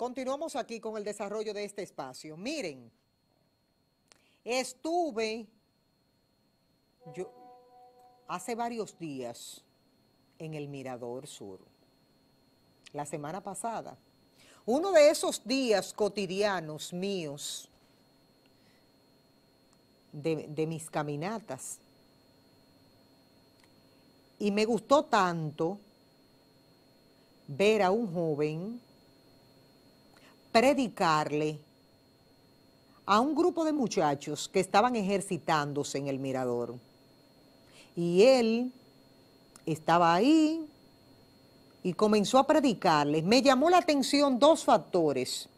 Continuamos aquí con el desarrollo de este espacio. Miren, estuve yo hace varios días en el Mirador Sur, la semana pasada. Uno de esos días cotidianos míos, de, de mis caminatas. Y me gustó tanto ver a un joven predicarle a un grupo de muchachos que estaban ejercitándose en el mirador. Y él estaba ahí y comenzó a predicarle. Me llamó la atención dos factores.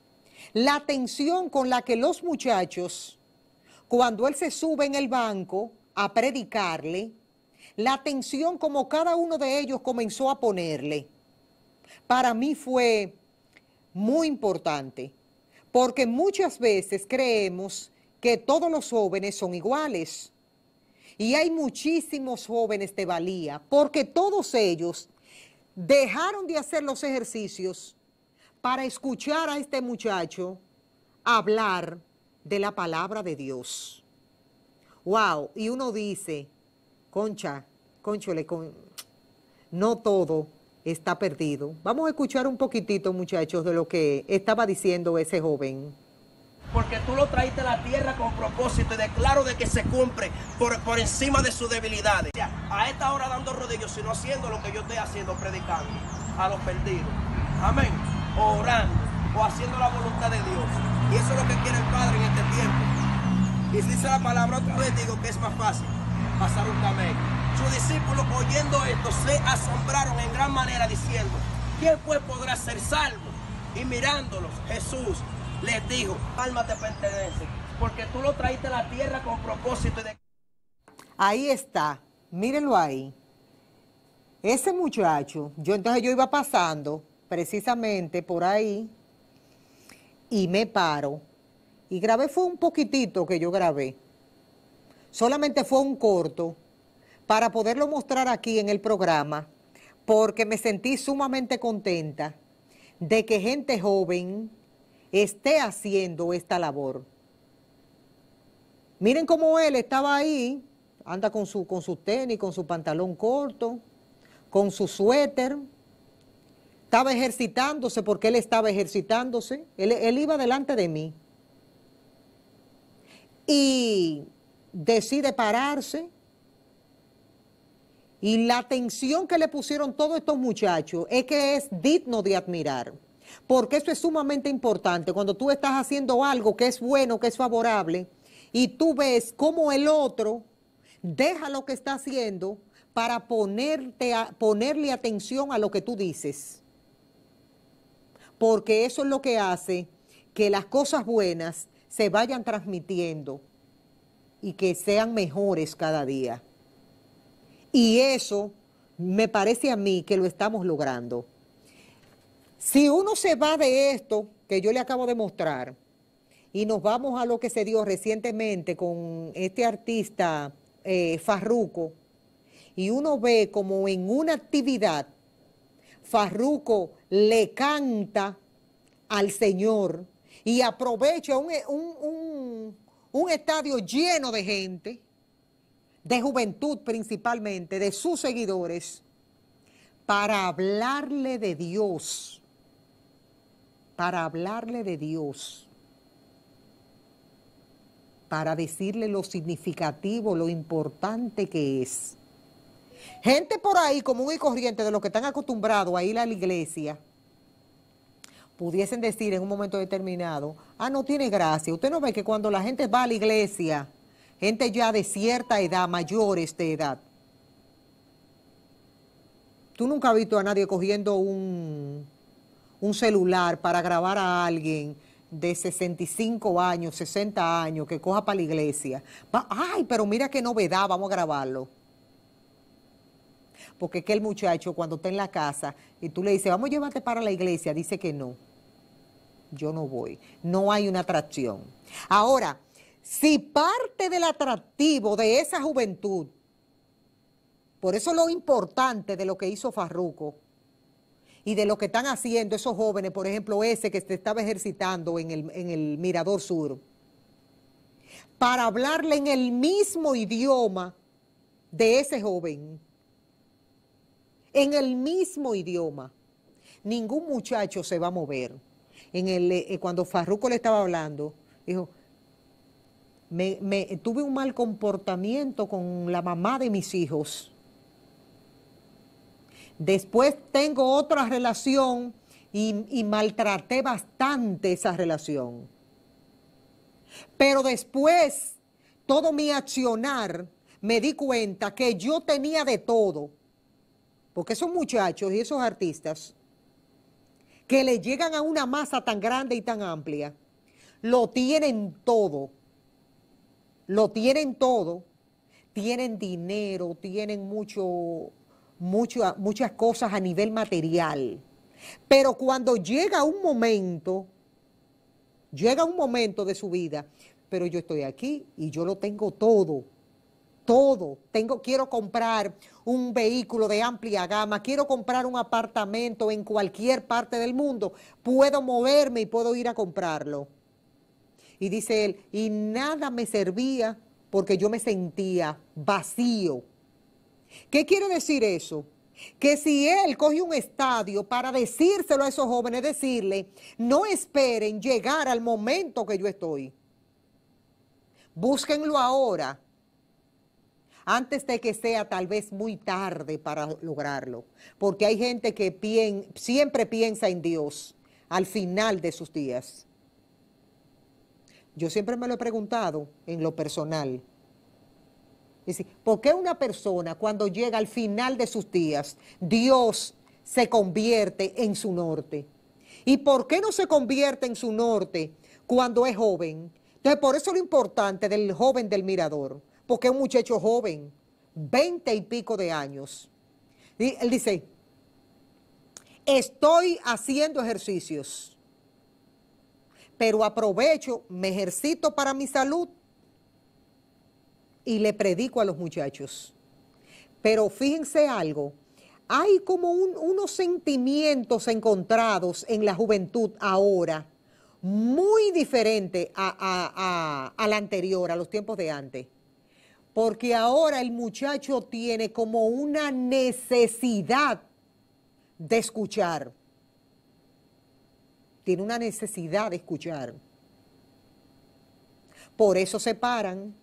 La atención con la que los muchachos, cuando él se sube en el banco a predicarle, la atención como cada uno de ellos comenzó a ponerle. Para mí fue muy importante, porque muchas veces creemos que todos los jóvenes son iguales. Y hay muchísimos jóvenes de valía, porque todos ellos dejaron de hacer los ejercicios para escuchar a este muchacho hablar de la palabra de Dios. Wow, y uno dice, concha, conchole, con, no todo está perdido. Vamos a escuchar un poquitito, muchachos, de lo que estaba diciendo ese joven. Porque tú lo traíste a la tierra con propósito y declaro de que se cumple por, por encima de sus debilidades. a esta hora dando rodillos, sino haciendo lo que yo estoy haciendo, predicando a los perdidos. Amén. O orando, o haciendo la voluntad de Dios. Y eso es lo que quiere el Padre en este tiempo. Y si dice la palabra otra digo que es más fácil un también Sus discípulos oyendo esto se asombraron en gran manera diciendo, ¿quién pues podrá ser salvo? Y mirándolos, Jesús les dijo, alma te pertenece, porque tú lo traíste a la tierra con propósito de... Ahí está, mírenlo ahí. Ese muchacho, yo entonces yo iba pasando precisamente por ahí y me paro. Y grabé, fue un poquitito que yo grabé. Solamente fue un corto para poderlo mostrar aquí en el programa, porque me sentí sumamente contenta de que gente joven esté haciendo esta labor. Miren cómo él estaba ahí, anda con su, con tenis, con su pantalón corto, con su suéter, estaba ejercitándose porque él estaba ejercitándose, él, él iba delante de mí. Y decide pararse y la atención que le pusieron todos estos muchachos es que es digno de admirar. Porque eso es sumamente importante. Cuando tú estás haciendo algo que es bueno, que es favorable, y tú ves cómo el otro deja lo que está haciendo para ponerte ponerle atención a lo que tú dices. Porque eso es lo que hace que las cosas buenas se vayan transmitiendo y que sean mejores cada día. Y eso me parece a mí que lo estamos logrando. Si uno se va de esto que yo le acabo de mostrar y nos vamos a lo que se dio recientemente con este artista eh, Farruco, y uno ve como en una actividad Farruco le canta al Señor y aprovecha un un estadio lleno de gente, de juventud principalmente, de sus seguidores, para hablarle de Dios, para hablarle de Dios, para decirle lo significativo, lo importante que es. Gente por ahí común y corriente de los que están acostumbrados a ir a la iglesia, pudiesen decir en un momento determinado, ah, no tiene gracia. Usted no ve que cuando la gente va a la iglesia, gente ya de cierta edad, mayores de edad, tú nunca has visto a nadie cogiendo un, un celular para grabar a alguien de 65 años, 60 años, que coja para la iglesia. Ay, pero mira qué novedad, vamos a grabarlo. Porque que el muchacho cuando está en la casa y tú le dices, vamos a llevarte para la iglesia, dice que no yo no voy. No hay una atracción. Ahora, si parte del atractivo de esa juventud, por eso lo importante de lo que hizo Farruco y de lo que están haciendo esos jóvenes, por ejemplo, ese que se estaba ejercitando en el, en el Mirador Sur, para hablarle en el mismo idioma de ese joven, en el mismo idioma, ningún muchacho se va a mover el, eh, eh, cuando Farruco le estaba hablando, dijo, me, tuve un mal comportamiento con la mamá de mis hijos. Después tengo otra relación y, y maltraté bastante esa relación. Pero después, todo mi accionar, me di cuenta que yo tenía de todo. Porque esos muchachos y esos artistas que le llegan a una masa tan grande y tan amplia, lo tienen todo, lo tienen todo, tienen dinero, tienen mucho, mucho, muchas cosas a nivel material. Pero cuando llega un momento, llega un momento de su vida, pero yo estoy aquí y yo lo tengo todo, todo. Tengo, quiero comprar un vehículo de amplia gama, quiero comprar un apartamento en cualquier parte del mundo. Puedo moverme y puedo ir a comprarlo. Y dice él, y nada me servía porque yo me sentía vacío. ¿Qué quiere decir eso? Que si él coge un estadio para decírselo a esos jóvenes, decirle, no esperen llegar al momento que yo estoy. Búsquenlo ahora, antes de que sea tal vez muy tarde para lograrlo, porque hay gente que siempre piensa en Dios al final de sus días. Yo siempre me lo he preguntado en lo personal. ¿por qué una persona cuando llega al final de sus días, Dios se convierte en su norte? ¿Y por qué no se convierte en su norte cuando es joven? Entonces, por eso lo importante del joven del mirador porque un muchacho joven, veinte y pico de años. Y él dice, estoy haciendo ejercicios, pero aprovecho, me ejercito para mi salud y le predico a los muchachos. Pero fíjense algo, hay como unos sentimientos encontrados en la juventud ahora, muy diferente a la anterior, a los tiempos de antes porque ahora el muchacho tiene como una necesidad de escuchar. Tiene una necesidad de escuchar. Por eso se paran.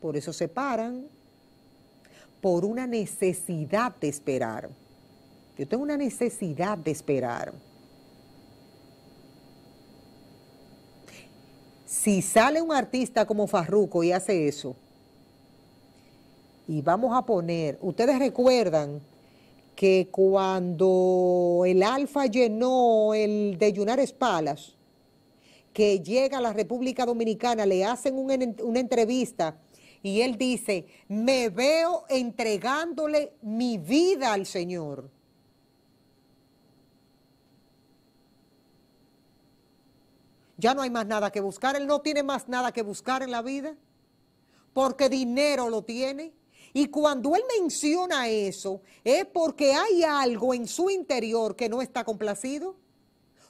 Por eso se paran. Por una necesidad de esperar. Yo tengo una necesidad de esperar. si sale un artista como Farruco y hace eso, y vamos a poner, ustedes recuerdan que cuando el Alfa llenó el de espalas, Palas, que llega a la República Dominicana, le hacen una entrevista y él dice, me veo entregándole mi vida al Señor. Ya no hay más nada que buscar. Él no tiene más nada que buscar en la vida porque dinero lo tiene. Y cuando él menciona eso, es porque hay algo en su interior que no está complacido.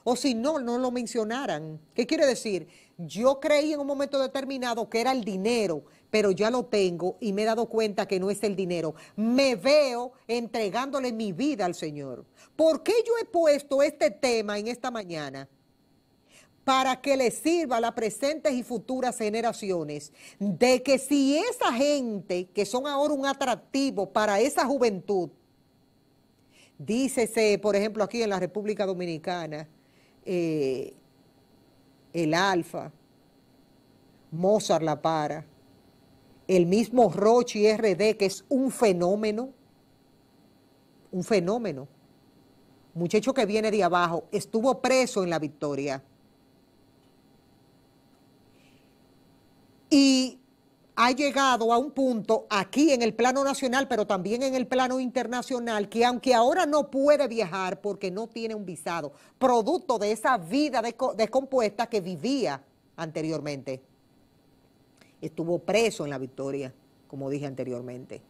O si no, no lo mencionaran. ¿Qué quiere decir? Yo creí en un momento determinado que era el dinero, pero ya lo tengo y me he dado cuenta que no es el dinero. Me veo entregándole mi vida al Señor. ¿Por qué yo he puesto este tema en esta mañana? para que le sirva a las presentes y futuras generaciones, de que si esa gente, que son ahora un atractivo para esa juventud, dícese, por ejemplo, aquí en la República Dominicana, eh, el Alfa, Mozart La Para, el mismo Rochi RD, que es un fenómeno, un fenómeno, muchacho que viene de abajo, estuvo preso en la victoria y ha llegado a un punto aquí en el plano nacional, pero también en el plano internacional, que aunque ahora no puede viajar porque no tiene un visado, producto de esa vida descompuesta que vivía anteriormente, estuvo preso en la victoria, como dije anteriormente.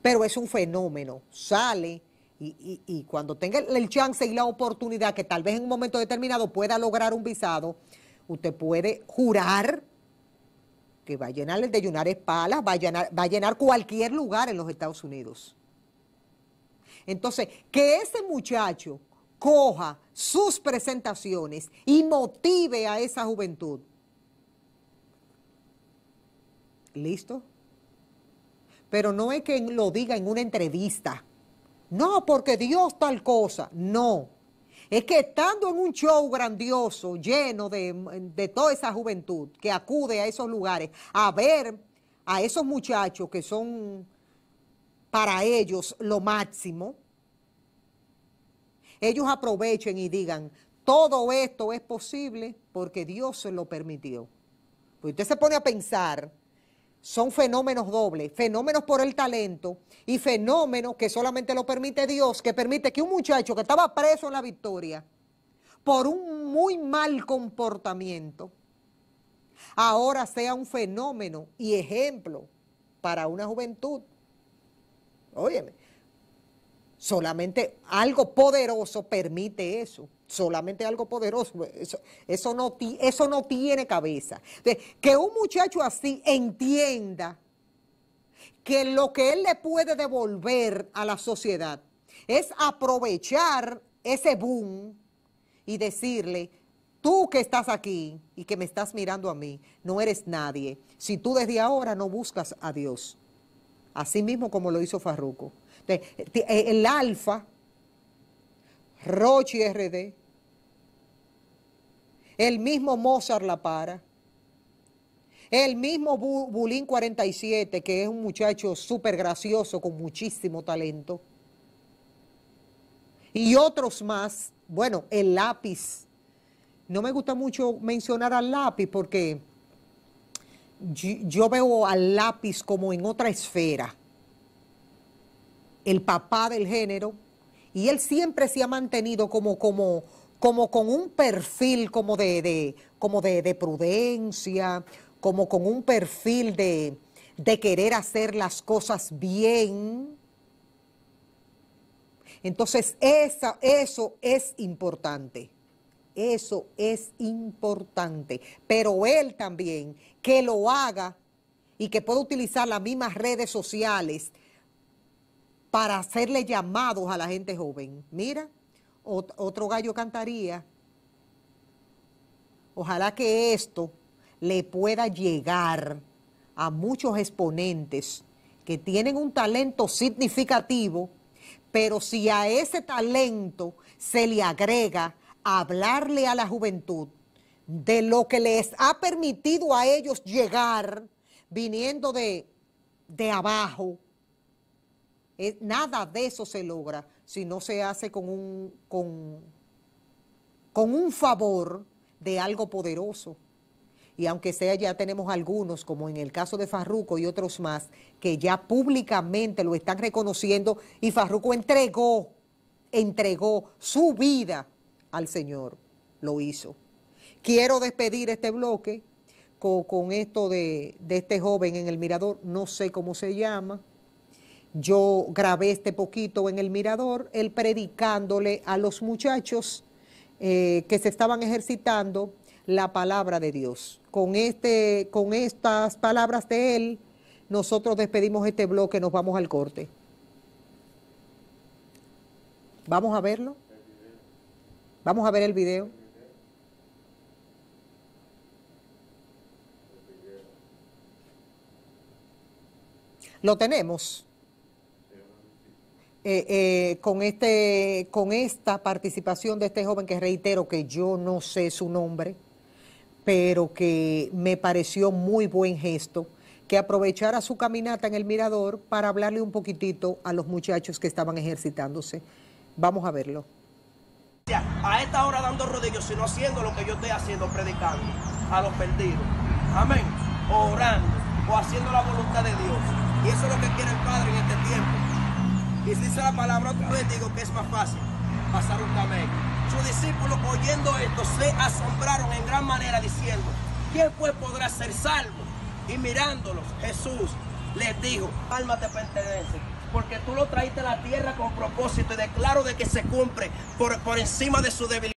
Pero es un fenómeno, sale y, cuando tenga el chance y la oportunidad que tal vez en un momento determinado pueda lograr un visado, usted puede jurar que va a llenar el de Yunares Palas, a va a llenar cualquier lugar en los Estados Unidos. Entonces, que ese muchacho coja sus presentaciones y motive a esa juventud. ¿Listo? Pero no es que lo diga en una entrevista. No, porque Dios tal cosa. No es que estando en un show grandioso, lleno de, toda esa juventud que acude a esos lugares, a ver a esos muchachos que son para ellos lo máximo, ellos aprovechen y digan, todo esto es posible porque Dios se lo permitió. Pues usted se pone a pensar son fenómenos dobles, fenómenos por el talento y fenómenos que solamente lo permite Dios, que permite que un muchacho que estaba preso en la victoria por un muy mal comportamiento, ahora sea un fenómeno y ejemplo para una juventud. Óyeme, solamente algo poderoso permite eso solamente algo poderoso, eso, no, eso no tiene cabeza. que un muchacho así entienda que lo que él le puede devolver a la sociedad es aprovechar ese boom y decirle, tú que estás aquí y que me estás mirando a mí, no eres nadie si tú desde ahora no buscas a Dios. Así mismo como lo hizo Farruco. El alfa Rochi RD, el mismo Mozart La Para, el mismo Bulín 47, que es un muchacho súper gracioso con muchísimo talento, y otros más, bueno, el lápiz. No me gusta mucho mencionar al lápiz porque yo veo al lápiz como en otra esfera. El papá del género, y él siempre se ha mantenido como, como, como con un perfil como de, como de, prudencia, como con un perfil de, querer hacer las cosas bien. Entonces, eso es importante. Eso es importante. Pero él también, que lo haga y que pueda utilizar las mismas redes sociales para hacerle llamados a la gente joven. Mira, otro gallo cantaría. Ojalá que esto le pueda llegar a muchos exponentes que tienen un talento significativo, pero si a ese talento se le agrega hablarle a la juventud de lo que les ha permitido a ellos llegar viniendo de, de abajo, eh, nada de eso se logra si no se hace con un, con, un favor de algo poderoso. Y aunque sea ya tenemos algunos, como en el caso de Farruco y otros más, que ya públicamente lo están reconociendo y Farruco entregó, entregó su vida al Señor, lo hizo. Quiero despedir este bloque con, con esto de, de este joven en el mirador, no sé cómo se llama, yo grabé este poquito en el mirador, él predicándole a los muchachos eh, que se estaban ejercitando la palabra de Dios. Con, este, con estas palabras de él, nosotros despedimos este bloque, nos vamos al corte. Vamos a verlo. Vamos a ver el video. Lo tenemos. Eh, eh, con, este, con esta participación de este joven que reitero que yo no sé su nombre, pero que me pareció muy buen gesto que aprovechara su caminata en el mirador para hablarle un poquitito a los muchachos que estaban ejercitándose. Vamos a verlo. A esta hora dando rodillos, sino haciendo lo que yo estoy haciendo, predicando a los perdidos. Amén. O orando, o haciendo la voluntad de Dios. Y eso es lo que quiere el Padre en este tiempo y si dice la palabra otra vez, digo que es más fácil pasar un camello. Sus discípulos oyendo esto se asombraron en gran manera diciendo, ¿quién pues podrá ser salvo? Y mirándolos, Jesús les dijo, alma te pertenece, porque tú lo traíste a la tierra con propósito y declaro de que se cumple por, por encima de su debilidad.